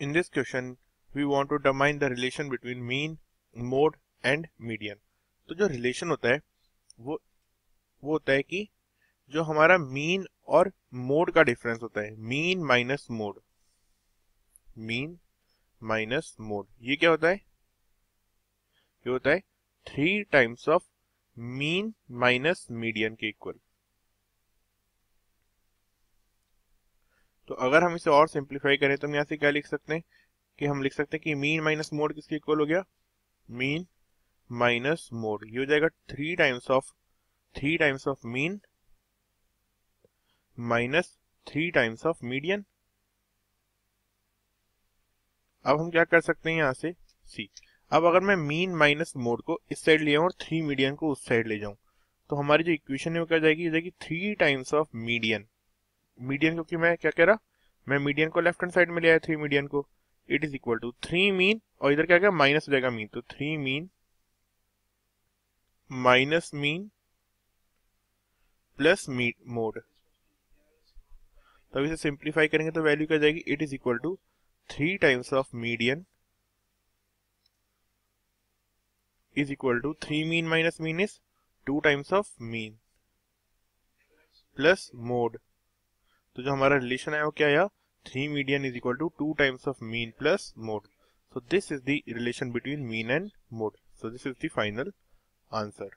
In this question, we want to determine the relation between mean, mode and median तो जो relation होता है वो वो होता है कि जो हमारा मीन और मोड का डिफरेंस होता है mean minus mode mean minus mode ये क्या होता है ये होता है three times of mean minus median के इक्वल तो अगर हम इसे और सिंप्लीफाई करें तो हम यहाँ से क्या लिख सकते हैं कि हम लिख सकते हैं कि मीन माइनस मोड किसके इक्वल हो गया मीन माइनस मोड ये हो जाएगा three times of three times of mean minus three times of median अब हम क्या कर सकते हैं यहां से सी अब अगर मैं मीन माइनस मोड को इस साइड ले और थ्री मीडियन को उस साइड ले जाऊं तो हमारी जो इक्वेशन है वो क्या जाएगी जाएगी three times of median median क्योंकि मैं क्या कह रहा मैं मीडियन को लेफ्ट हैंड साइड में ले आया थ्री मीडियन को it is equal to three mean और इधर क्या गया माइनस हो जाएगा मीन तो three mean minus mean plus meet mode तब इसे सिंप्लीफाई करेंगे तो वैल्यू क्या जाएगी it is equal to three times of median is equal to three mean minus mean is two times of mean plus mode तो जो हमारा relation है वो क्या आया 3 median is equal to 2 times of mean plus mode. So this is the relation between mean and mode. So this is the final answer.